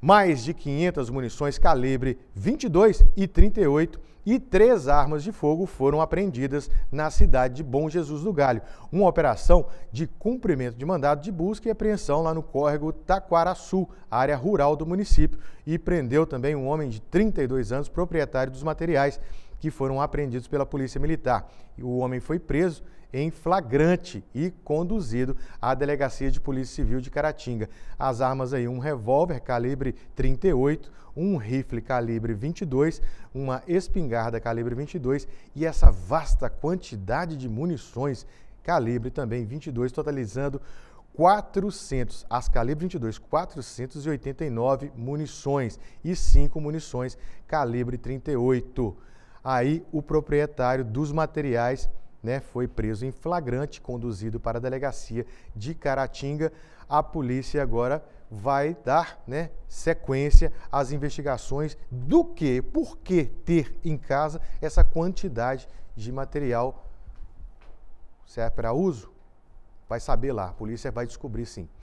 mais de 500 munições calibre 22 e 38 e três armas de fogo foram apreendidas na cidade de Bom Jesus do Galho. Uma operação de cumprimento de mandado de busca e apreensão lá no córrego Taquaraçu, área rural do município, e prendeu também um homem de 32 anos, proprietário dos materiais que foram apreendidos pela Polícia Militar. O homem foi preso em flagrante e conduzido à Delegacia de Polícia Civil de Caratinga. As armas aí, um revólver calibre 38, um rifle calibre 22, uma espingarda calibre 22 e essa vasta quantidade de munições calibre também 22, totalizando 400, as calibre 22, 489 munições e 5 munições calibre 38. Aí o proprietário dos materiais né, foi preso em flagrante, conduzido para a delegacia de Caratinga. A polícia agora vai dar né, sequência às investigações do que, por que ter em casa essa quantidade de material. Será é para uso, vai saber lá. A polícia vai descobrir sim.